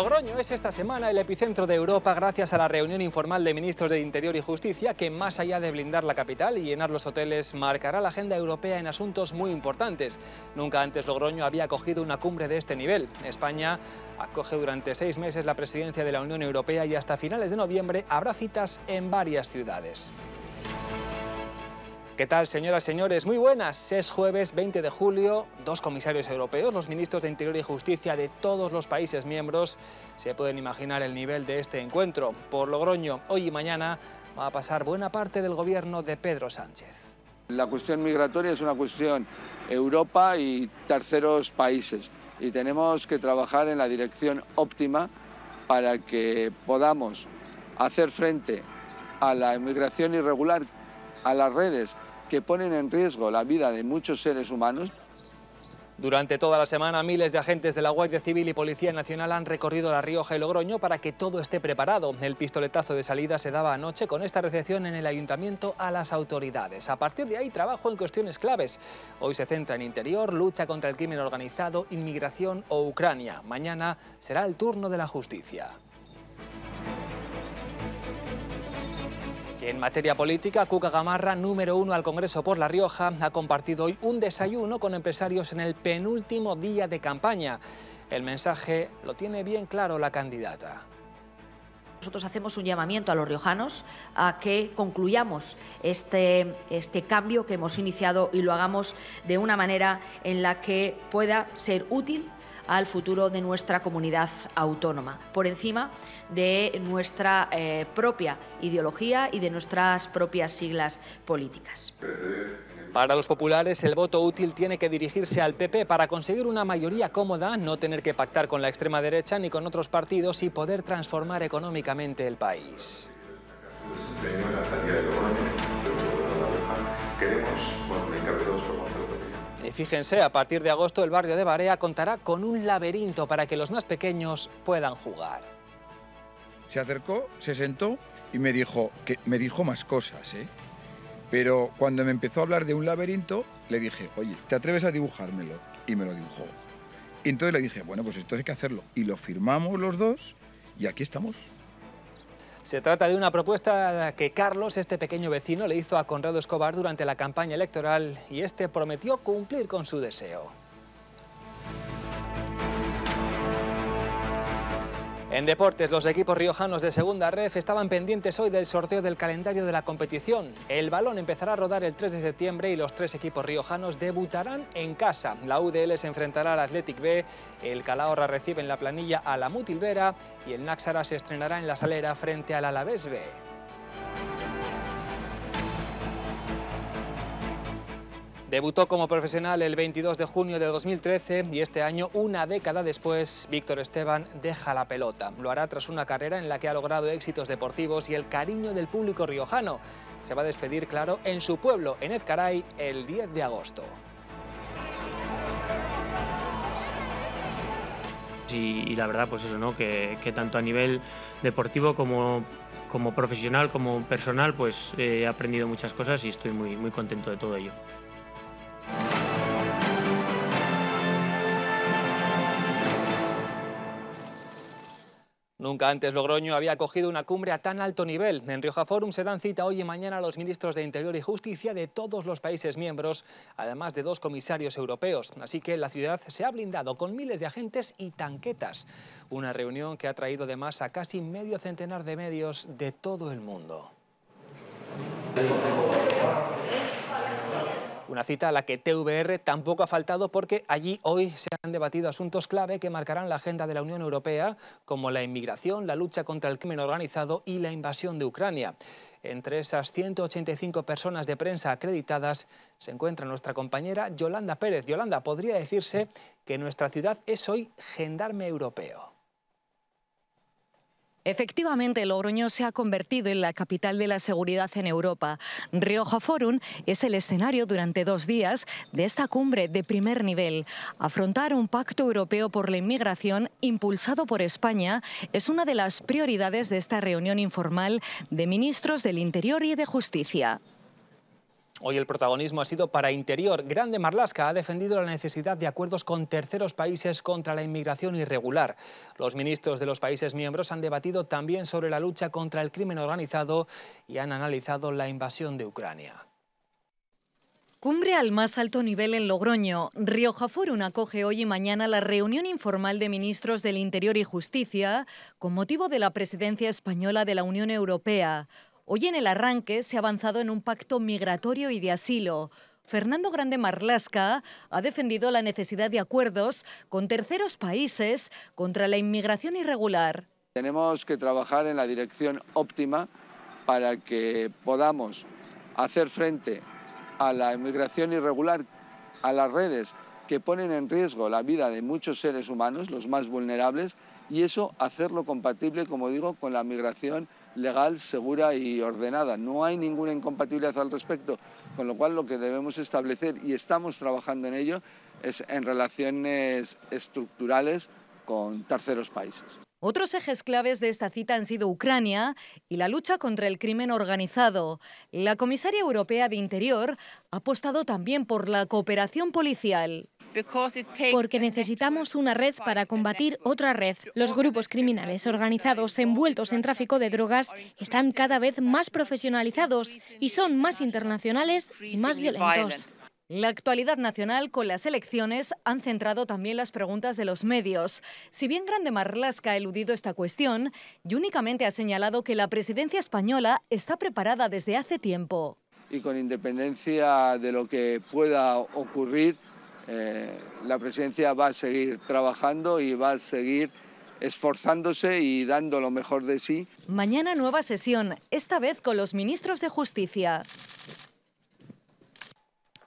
Logroño es esta semana el epicentro de Europa gracias a la reunión informal de ministros de Interior y Justicia que más allá de blindar la capital y llenar los hoteles marcará la agenda europea en asuntos muy importantes. Nunca antes Logroño había acogido una cumbre de este nivel. España acoge durante seis meses la presidencia de la Unión Europea y hasta finales de noviembre habrá citas en varias ciudades. ¿Qué tal, señoras, y señores? Muy buenas. Es jueves 20 de julio. Dos comisarios europeos, los ministros de Interior y Justicia de todos los países miembros, se pueden imaginar el nivel de este encuentro. Por Logroño, hoy y mañana va a pasar buena parte del gobierno de Pedro Sánchez. La cuestión migratoria es una cuestión Europa y terceros países y tenemos que trabajar en la dirección óptima para que podamos hacer frente a la inmigración irregular, a las redes que ponen en riesgo la vida de muchos seres humanos. Durante toda la semana, miles de agentes de la Guardia Civil y Policía Nacional han recorrido La Rioja y Logroño para que todo esté preparado. El pistoletazo de salida se daba anoche con esta recepción en el Ayuntamiento a las autoridades. A partir de ahí, trabajo en cuestiones claves. Hoy se centra en interior, lucha contra el crimen organizado, inmigración o Ucrania. Mañana será el turno de la justicia. en materia política, Cuca Gamarra, número uno al Congreso por La Rioja, ha compartido hoy un desayuno con empresarios en el penúltimo día de campaña. El mensaje lo tiene bien claro la candidata. Nosotros hacemos un llamamiento a los riojanos a que concluyamos este, este cambio que hemos iniciado y lo hagamos de una manera en la que pueda ser útil al futuro de nuestra comunidad autónoma, por encima de nuestra eh, propia ideología y de nuestras propias siglas políticas. Para los populares, el voto útil tiene que dirigirse al PP para conseguir una mayoría cómoda, no tener que pactar con la extrema derecha ni con otros partidos y poder transformar económicamente el país. Fíjense, a partir de agosto el barrio de Barea contará con un laberinto para que los más pequeños puedan jugar. Se acercó, se sentó y me dijo, que me dijo más cosas, ¿eh? Pero cuando me empezó a hablar de un laberinto, le dije, oye, ¿te atreves a dibujármelo? Y me lo dibujó. Y entonces le dije, bueno, pues esto hay que hacerlo. Y lo firmamos los dos y aquí estamos. Se trata de una propuesta que Carlos, este pequeño vecino, le hizo a Conrado Escobar durante la campaña electoral y este prometió cumplir con su deseo. En deportes, los equipos riojanos de segunda ref estaban pendientes hoy del sorteo del calendario de la competición. El balón empezará a rodar el 3 de septiembre y los tres equipos riojanos debutarán en casa. La UDL se enfrentará al Athletic B, el Calahorra recibe en la planilla a la Mutilvera y el Náxara se estrenará en la salera frente al Alavés B. Debutó como profesional el 22 de junio de 2013 y este año, una década después, Víctor Esteban deja la pelota. Lo hará tras una carrera en la que ha logrado éxitos deportivos y el cariño del público riojano. Se va a despedir, claro, en su pueblo, en Ezcaray, el 10 de agosto. Y, la verdad, pues eso, ¿no? Que, tanto a nivel deportivo como, profesional, como personal, pues eh, he aprendido muchas cosas y estoy muy, muy contento de todo ello. Nunca antes Logroño había acogido una cumbre a tan alto nivel. En Rioja Forum se dan cita hoy y mañana a los ministros de Interior y Justicia de todos los países miembros, además de dos comisarios europeos. Así que la ciudad se ha blindado con miles de agentes y tanquetas. Una reunión que ha traído además a casi medio centenar de medios de todo el mundo. Una cita a la que TVR tampoco ha faltado porque allí hoy se han debatido asuntos clave que marcarán la agenda de la Unión Europea, como la inmigración, la lucha contra el crimen organizado y la invasión de Ucrania. Entre esas 185 personas de prensa acreditadas se encuentra nuestra compañera Yolanda Pérez. Yolanda, podría decirse que nuestra ciudad es hoy gendarme europeo. Efectivamente, Logroño se ha convertido en la capital de la seguridad en Europa. Rioja Forum es el escenario durante dos días de esta cumbre de primer nivel. Afrontar un pacto europeo por la inmigración impulsado por España es una de las prioridades de esta reunión informal de ministros del Interior y de Justicia. Hoy el protagonismo ha sido para Interior. Grande Marlasca ha defendido la necesidad de acuerdos con terceros países contra la inmigración irregular. Los ministros de los países miembros han debatido también sobre la lucha contra el crimen organizado y han analizado la invasión de Ucrania. Cumbre al más alto nivel en Logroño. Rioja Forum acoge hoy y mañana la reunión informal de ministros del Interior y Justicia con motivo de la presidencia española de la Unión Europea. Hoy en el arranque se ha avanzado en un pacto migratorio y de asilo. Fernando Grande Marlasca ha defendido la necesidad de acuerdos con terceros países contra la inmigración irregular. Tenemos que trabajar en la dirección óptima para que podamos hacer frente a la inmigración irregular, a las redes que ponen en riesgo la vida de muchos seres humanos, los más vulnerables, y eso hacerlo compatible, como digo, con la migración legal, segura y ordenada. No hay ninguna incompatibilidad al respecto, con lo cual lo que debemos establecer, y estamos trabajando en ello, es en relaciones estructurales con terceros países. Otros ejes claves de esta cita han sido Ucrania y la lucha contra el crimen organizado. La comisaria europea de Interior ha apostado también por la cooperación policial. Porque necesitamos una red para combatir otra red. Los grupos criminales organizados envueltos en tráfico de drogas están cada vez más profesionalizados y son más internacionales y más violentos. La actualidad nacional con las elecciones han centrado también las preguntas de los medios. Si bien Grande Marlaska ha eludido esta cuestión y únicamente ha señalado que la presidencia española está preparada desde hace tiempo. Y con independencia de lo que pueda ocurrir, eh, la presidencia va a seguir trabajando y va a seguir esforzándose y dando lo mejor de sí. Mañana nueva sesión, esta vez con los ministros de Justicia.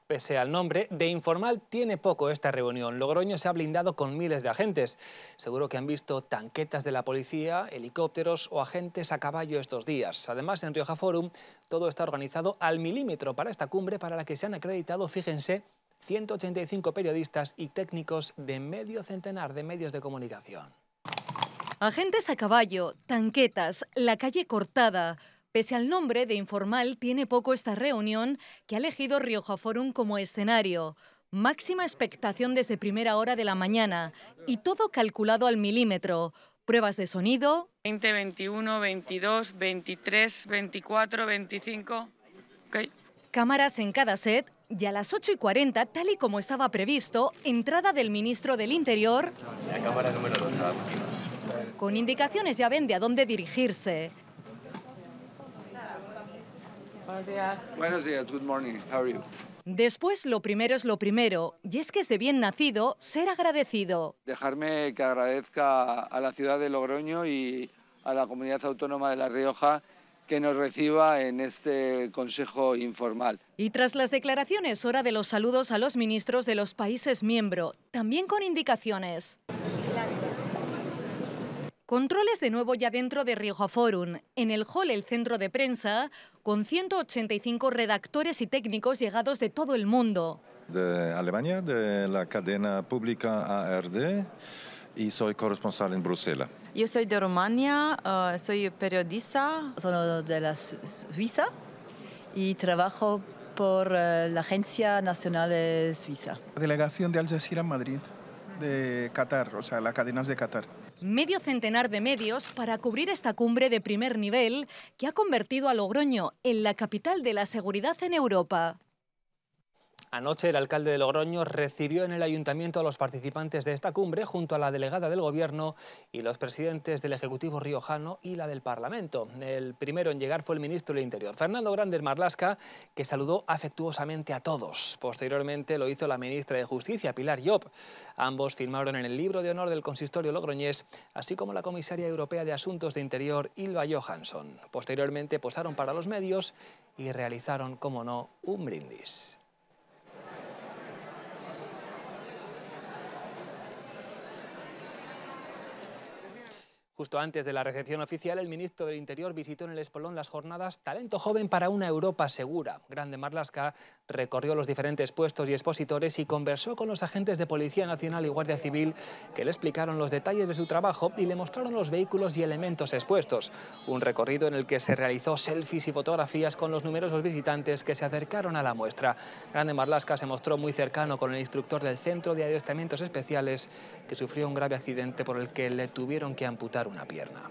Pese al nombre, de informal tiene poco esta reunión. Logroño se ha blindado con miles de agentes. Seguro que han visto tanquetas de la policía, helicópteros o agentes a caballo estos días. Además, en Rioja Forum, todo está organizado al milímetro para esta cumbre para la que se han acreditado, fíjense, 185 periodistas y técnicos de medio centenar de medios de comunicación. Agentes a caballo, tanquetas, la calle cortada. Pese al nombre de informal, tiene poco esta reunión que ha elegido Rioja Forum como escenario. Máxima expectación desde primera hora de la mañana y todo calculado al milímetro. Pruebas de sonido. 20, 21, 22, 23, 24, 25. Cámaras en cada set y a las 8 y 40, tal y como estaba previsto, entrada del ministro del Interior. con indicaciones ya ven de a dónde dirigirse. Después, lo primero es lo primero, y es que es de bien nacido ser agradecido. Dejarme que agradezca a la ciudad de Logroño y a la comunidad autónoma de La Rioja que nos reciba en este Consejo Informal. Y tras las declaraciones, hora de los saludos a los ministros de los países miembro, también con indicaciones. Controles de nuevo ya dentro de Rioja Forum. En el hall, el centro de prensa, con 185 redactores y técnicos llegados de todo el mundo. De Alemania, de la cadena pública ARD y soy corresponsal en Bruselas. Yo soy de Rumania, eh, soy periodista, soy de la Suiza y trabajo por eh, la Agencia Nacional de Suiza. delegación de Al Jazeera en Madrid, de Qatar, o sea, las cadenas de Qatar medio centenar de medios para cubrir esta cumbre de primer nivel que ha convertido a Logroño en la capital de la seguridad en Europa. Anoche el alcalde de Logroño recibió en el ayuntamiento a los participantes de esta cumbre junto a la delegada del gobierno y los presidentes del Ejecutivo Riojano y la del Parlamento. El primero en llegar fue el ministro del Interior, Fernando Grandes Marlasca, que saludó afectuosamente a todos. Posteriormente lo hizo la ministra de Justicia, Pilar Llop. Ambos firmaron en el libro de honor del consistorio logroñés, así como la comisaria europea de Asuntos de Interior, Ilva Johansson. Posteriormente posaron para los medios y realizaron, como no, un brindis. Justo antes de la recepción oficial, el ministro del Interior visitó en el Espolón las jornadas Talento Joven para una Europa Segura. Grande Marlasca recorrió los diferentes puestos y expositores y conversó con los agentes de Policía Nacional y Guardia Civil que le explicaron los detalles de su trabajo y le mostraron los vehículos y elementos expuestos. Un recorrido en el que se realizó selfies y fotografías con los numerosos visitantes que se acercaron a la muestra. Grande Marlasca se mostró muy cercano con el instructor del Centro de Adiestramientos Especiales que sufrió un grave accidente por el que le tuvieron que amputar una pierna.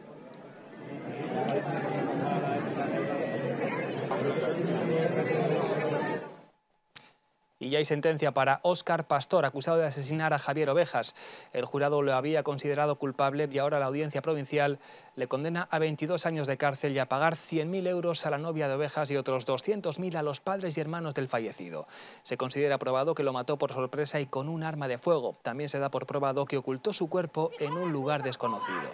Y ya hay sentencia para Óscar Pastor, acusado de asesinar a Javier Ovejas. El jurado lo había considerado culpable y ahora la audiencia provincial le condena a 22 años de cárcel y a pagar 100.000 euros a la novia de Ovejas y otros 200.000 a los padres y hermanos del fallecido. Se considera probado que lo mató por sorpresa y con un arma de fuego. También se da por probado que ocultó su cuerpo en un lugar desconocido.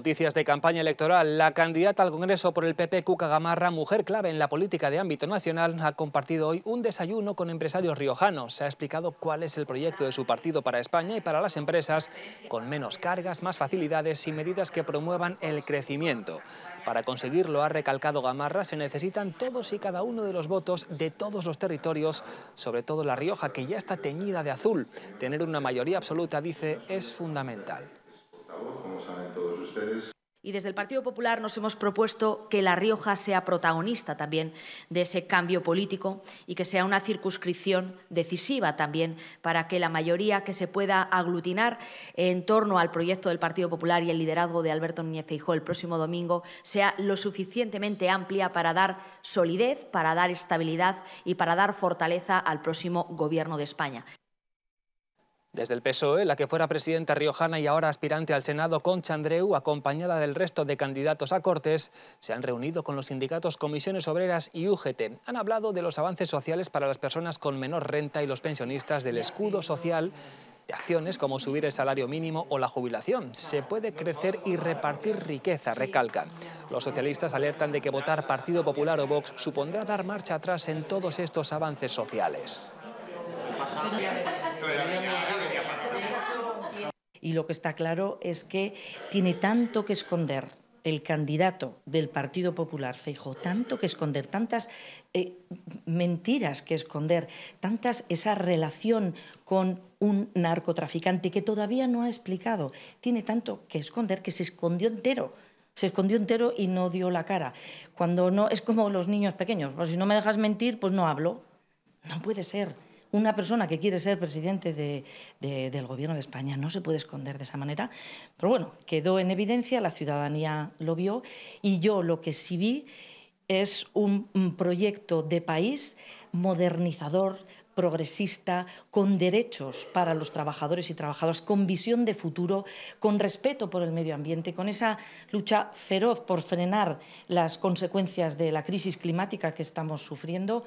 Noticias de campaña electoral. La candidata al Congreso por el PP, Cuca Gamarra, mujer clave en la política de ámbito nacional, ha compartido hoy un desayuno con empresarios riojanos. Se ha explicado cuál es el proyecto de su partido para España y para las empresas, con menos cargas, más facilidades y medidas que promuevan el crecimiento. Para conseguirlo, ha recalcado Gamarra, se necesitan todos y cada uno de los votos de todos los territorios, sobre todo La Rioja, que ya está teñida de azul. Tener una mayoría absoluta, dice, es fundamental. Y desde el Partido Popular nos hemos propuesto que La Rioja sea protagonista también de ese cambio político y que sea una circunscripción decisiva también para que la mayoría que se pueda aglutinar en torno al proyecto del Partido Popular y el liderazgo de Alberto Núñez Feijóo el próximo domingo sea lo suficientemente amplia para dar solidez, para dar estabilidad y para dar fortaleza al próximo Gobierno de España. Desde el PSOE, la que fuera presidenta riojana y ahora aspirante al Senado, Concha Andreu, acompañada del resto de candidatos a Cortes, se han reunido con los sindicatos Comisiones Obreras y UGT. Han hablado de los avances sociales para las personas con menor renta y los pensionistas, del escudo social, de acciones como subir el salario mínimo o la jubilación. Se puede crecer y repartir riqueza, recalcan. Los socialistas alertan de que votar Partido Popular o Vox supondrá dar marcha atrás en todos estos avances sociales. Y lo que está claro es que tiene tanto que esconder el candidato del Partido Popular, Feijo, tanto que esconder, tantas eh, mentiras que esconder, tantas esa relación con un narcotraficante que todavía no ha explicado, tiene tanto que esconder que se escondió entero se escondió entero y no dio la cara. Cuando no es como los niños pequeños, pues si no me dejas mentir, pues no hablo. No puede ser una persona que quiere ser presidente del Gobierno de España. No se puede esconder de esa manera. Pero bueno, quedó en evidencia, la ciudadanía lo vio y yo lo que sí vi es un proyecto de país modernizador, progresista, con derechos para los trabajadores y trabajadoras, con visión de futuro, con respeto por el medio ambiente, con esa lucha feroz por frenar las consecuencias de la crisis climática que estamos sufriendo.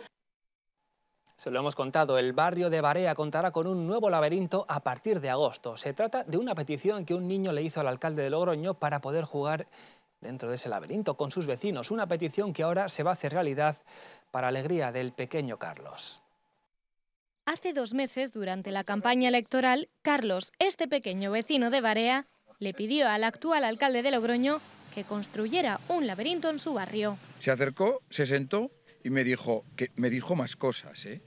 Se lo hemos contado, el barrio de Barea contará con un nuevo laberinto a partir de agosto. Se trata de una petición que un niño le hizo al alcalde de Logroño para poder jugar dentro de ese laberinto con sus vecinos, una petición que ahora se va a hacer realidad para alegría del pequeño Carlos. Hace dos meses, durante la campaña electoral, Carlos, este pequeño vecino de Barea, le pidió al actual alcalde de Logroño que construyera un laberinto en su barrio. Se acercó, se sentó y me dijo, que, me dijo más cosas, ¿eh?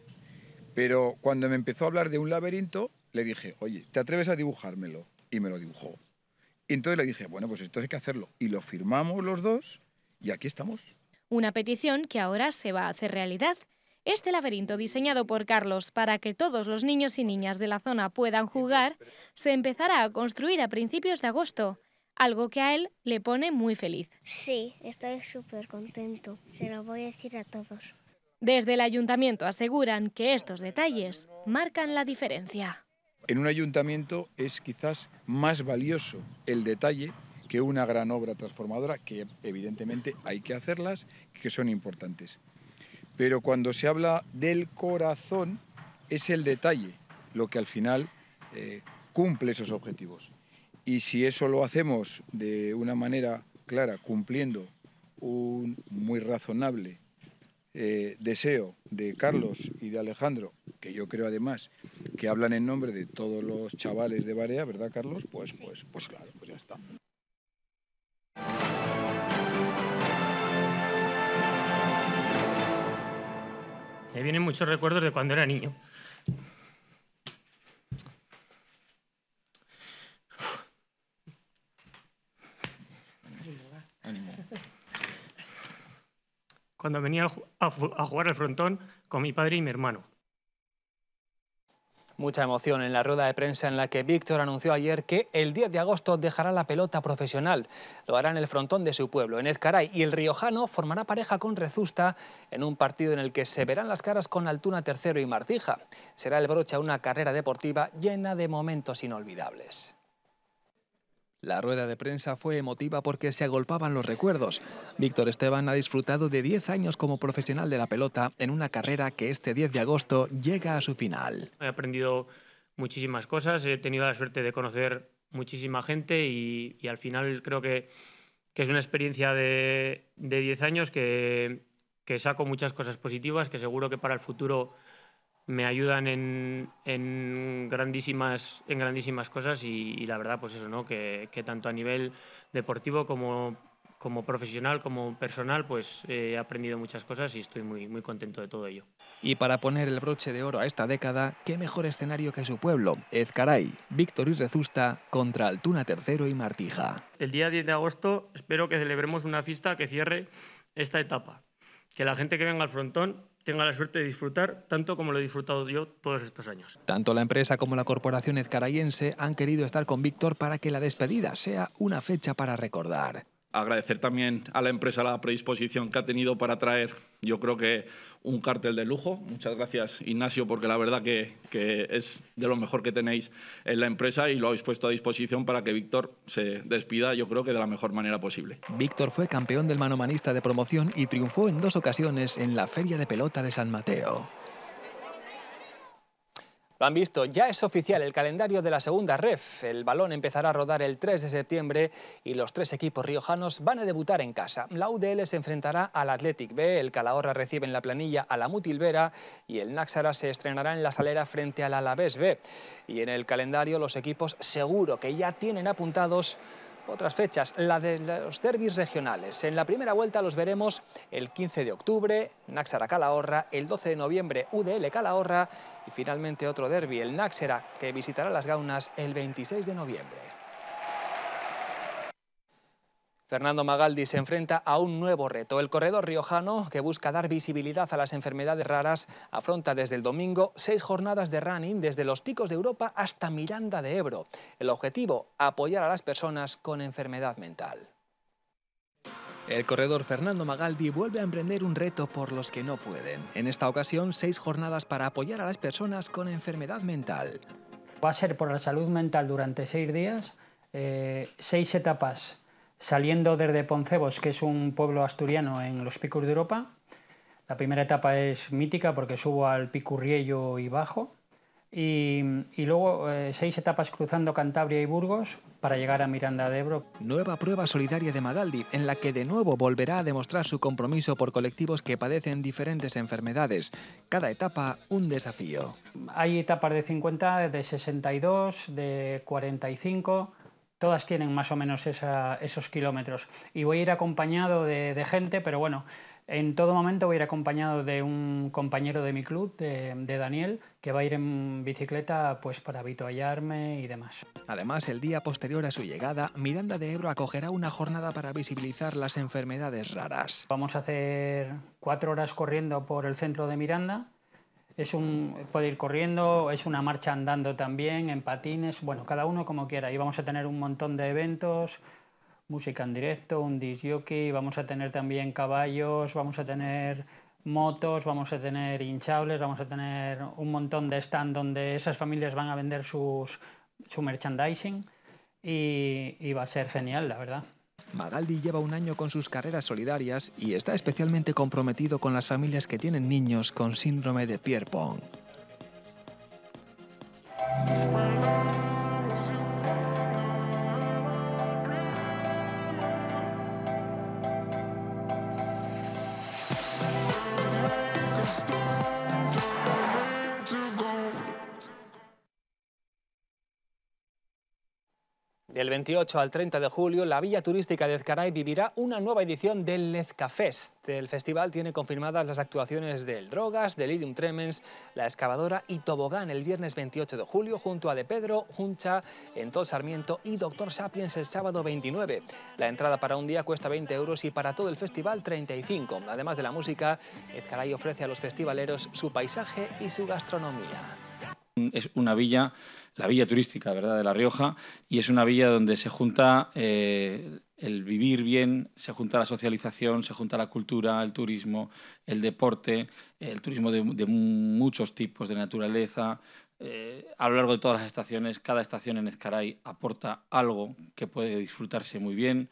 Pero cuando me empezó a hablar de un laberinto, le dije, oye, ¿te atreves a dibujármelo? Y me lo dibujó. Y entonces le dije, bueno, pues esto hay que hacerlo. Y lo firmamos los dos y aquí estamos. Una petición que ahora se va a hacer realidad. Este laberinto diseñado por Carlos para que todos los niños y niñas de la zona puedan jugar se empezará a construir a principios de agosto, algo que a él le pone muy feliz. Sí, estoy súper contento. Se lo voy a decir a todos. Desde el ayuntamiento aseguran que estos detalles marcan la diferencia. En un ayuntamiento es quizás más valioso el detalle que una gran obra transformadora, que evidentemente hay que hacerlas, que son importantes. Pero cuando se habla del corazón, es el detalle lo que al final eh, cumple esos objetivos. Y si eso lo hacemos de una manera clara, cumpliendo un muy razonable eh, deseo de Carlos y de Alejandro, que yo creo además que hablan en nombre de todos los chavales de Barea, ¿verdad Carlos? Pues, pues, pues claro, pues ya está. Me vienen muchos recuerdos de cuando era niño. cuando venía a jugar al frontón con mi padre y mi hermano. Mucha emoción en la rueda de prensa en la que Víctor anunció ayer que el 10 de agosto dejará la pelota profesional. Lo hará en el frontón de su pueblo, en Ezcaray, y el riojano formará pareja con Rezusta en un partido en el que se verán las caras con Altuna Tercero y Martija. Será el broche a una carrera deportiva llena de momentos inolvidables. La rueda de prensa fue emotiva porque se agolpaban los recuerdos. Víctor Esteban ha disfrutado de 10 años como profesional de la pelota en una carrera que este 10 de agosto llega a su final. He aprendido muchísimas cosas, he tenido la suerte de conocer muchísima gente y, al final creo que, es una experiencia de, 10 años que, que saco muchas cosas positivas, que seguro que para el futuro me ayudan en, grandísimas, en grandísimas cosas y, la verdad, pues eso, ¿no? Que, que, tanto a nivel deportivo como, como profesional, como personal, pues eh, he aprendido muchas cosas y estoy muy, muy contento de todo ello. Y para poner el broche de oro a esta década, qué mejor escenario que su pueblo, Ezcaray, Víctor y Rezusta contra Altuna tercero y Martija. El día 10 de agosto espero que celebremos una fiesta que cierre esta etapa que la gente que venga al frontón tenga la suerte de disfrutar tanto como lo he disfrutado yo todos estos años. Tanto la empresa como la corporación ezcarayense han querido estar con Víctor para que la despedida sea una fecha para recordar agradecer también a la empresa la predisposición que ha tenido para traer, yo creo que un cartel de lujo. Muchas gracias, Ignacio, porque la verdad que, que, es de lo mejor que tenéis en la empresa y lo habéis puesto a disposición para que Víctor se despida, yo creo que de la mejor manera posible. Víctor fue campeón del manomanista de promoción y triunfó en dos ocasiones en la Feria de Pelota de San Mateo. Lo han visto, ya es oficial el calendario de la segunda ref. El balón empezará a rodar el 3 de septiembre y los tres equipos riojanos van a debutar en casa. La UDL se enfrentará al Athletic B, el Calahorra recibe en la planilla a la Mutilvera y el Náxara se estrenará en la salera frente al Alavés B. Y en el calendario los equipos seguro que ya tienen apuntados otras fechas, la de los derbis regionales. En la primera vuelta los veremos el 15 de octubre, Náxara Calahorra, el 12 de noviembre UDL Calahorra y finalmente otro derbi, el Naxera, que visitará las Gaunas el 26 de noviembre. Fernando Magaldi se enfrenta a un nuevo reto. El corredor riojano, que busca dar visibilidad a las enfermedades raras, afronta desde el domingo seis jornadas de running desde los picos de Europa hasta Miranda de Ebro. El objetivo, apoyar a las personas con enfermedad mental. El corredor Fernando Magaldi vuelve a emprender un reto por los que no pueden. En esta ocasión, seis jornadas para apoyar a las personas con enfermedad mental. Va a ser por la salud mental durante seis días, eh, seis etapas saliendo desde Poncebos, que es un pueblo asturiano en los picos de Europa. La primera etapa es mítica porque subo al Picurriello y bajo. Y, luego eh, seis etapas cruzando Cantabria y Burgos para llegar a Miranda de Ebro. Nueva prueba solidaria de Magaldi, en la que de nuevo volverá a demostrar su compromiso por colectivos que padecen diferentes enfermedades. Cada etapa un desafío. Hay etapas de 50, de 62, de 45 Todas tienen más o menos esos kilómetros. Y voy a ir acompañado de, gente, pero bueno, en todo momento voy a ir acompañado de un compañero de mi club, de, Daniel, que va a ir en bicicleta pues para vitoallarme y demás. Además, el día posterior a su llegada, Miranda de Ebro acogerá una jornada para visibilizar las enfermedades raras. Vamos a hacer cuatro horas corriendo por el centro de Miranda es un, puede ir corriendo, es una marcha andando también, en patines, bueno, cada uno como quiera. Y vamos a tener un montón de eventos, música en directo, un jockey, vamos a tener también caballos, vamos a tener motos, vamos a tener hinchables, vamos a tener un montón de stand donde esas familias van a vender sus, su merchandising y va a ser genial, la verdad. Magaldi lleva un año con sus carreras solidarias y está especialmente comprometido con las familias que tienen niños con síndrome de Pierpont. 28 al 30 de julio, la villa turística de Ezcaray vivirá una nueva edición del Lezcafest. El festival tiene confirmadas las actuaciones del Drogas, Delirium Tremens, La Excavadora y Tobogán el viernes 28 de julio, junto a De Pedro, Juncha, Entol Sarmiento y Doctor Sapiens el sábado 29. La entrada para un día cuesta 20 euros y para todo el festival 35. Además de la música, Ezcaray ofrece a los festivaleros su paisaje y su gastronomía. Es una villa la villa turística ¿verdad? de La Rioja y es una villa donde se junta eh, el vivir bien, se junta la socialización, se junta la cultura, el turismo, el deporte, el turismo de, muchos tipos, de naturaleza. Eh, a lo largo de todas las estaciones, cada estación en Ezcaray aporta algo que puede disfrutarse muy bien,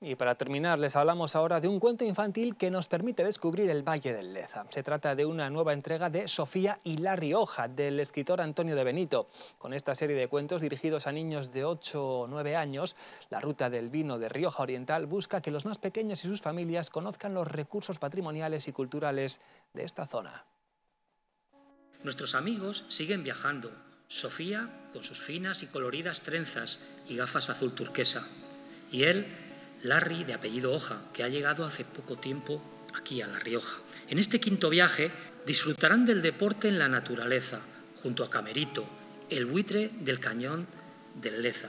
y para terminar, les hablamos ahora de un cuento infantil que nos permite descubrir el Valle del Leza. Se trata de una nueva entrega de Sofía y La Rioja, del escritor Antonio de Benito. Con esta serie de cuentos dirigidos a niños de 8 o 9 años, la ruta del vino de Rioja Oriental busca que los más pequeños y sus familias conozcan los recursos patrimoniales y culturales de esta zona. Nuestros amigos siguen viajando. Sofía con sus finas y coloridas trenzas y gafas azul turquesa. Y él Larry, de apellido Hoja, que ha llegado hace poco tiempo aquí a La Rioja. En este quinto viaje disfrutarán del deporte en la naturaleza, junto a Camerito, el buitre del cañón del Leza.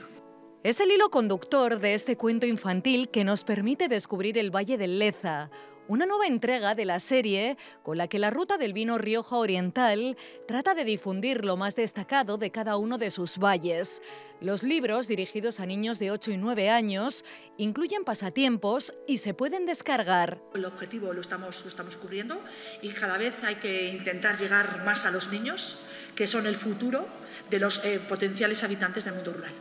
Es el hilo conductor de este cuento infantil que nos permite descubrir el Valle del Leza, una nueva entrega de la serie con la que la ruta del vino Rioja Oriental trata de difundir lo más destacado de cada uno de sus valles. Los libros dirigidos a niños de 8 y 9 años incluyen pasatiempos y se pueden descargar. El objetivo lo estamos, cubriendo y cada vez hay que intentar llegar más a los niños, que son el futuro de los eh, potenciales habitantes del mundo rural.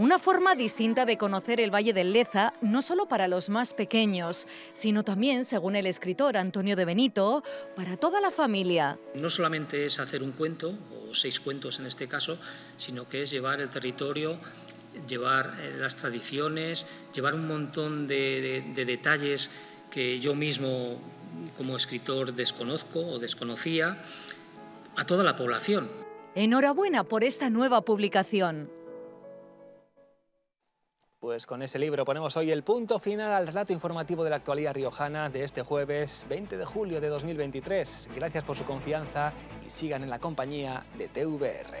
Una forma distinta de conocer el Valle del Leza, no solo para los más pequeños, sino también, según el escritor Antonio de Benito, para toda la familia. No solamente es hacer un cuento, o seis cuentos en este caso, sino que es llevar el territorio llevar eh, las tradiciones, llevar un montón de, detalles que yo mismo como escritor desconozco o desconocía a toda la población. Enhorabuena por esta nueva publicación. Pues con ese libro ponemos hoy el punto final al relato informativo de la actualidad riojana de este jueves 20 de julio de 2023. Gracias por su confianza y sigan en la compañía de TVR.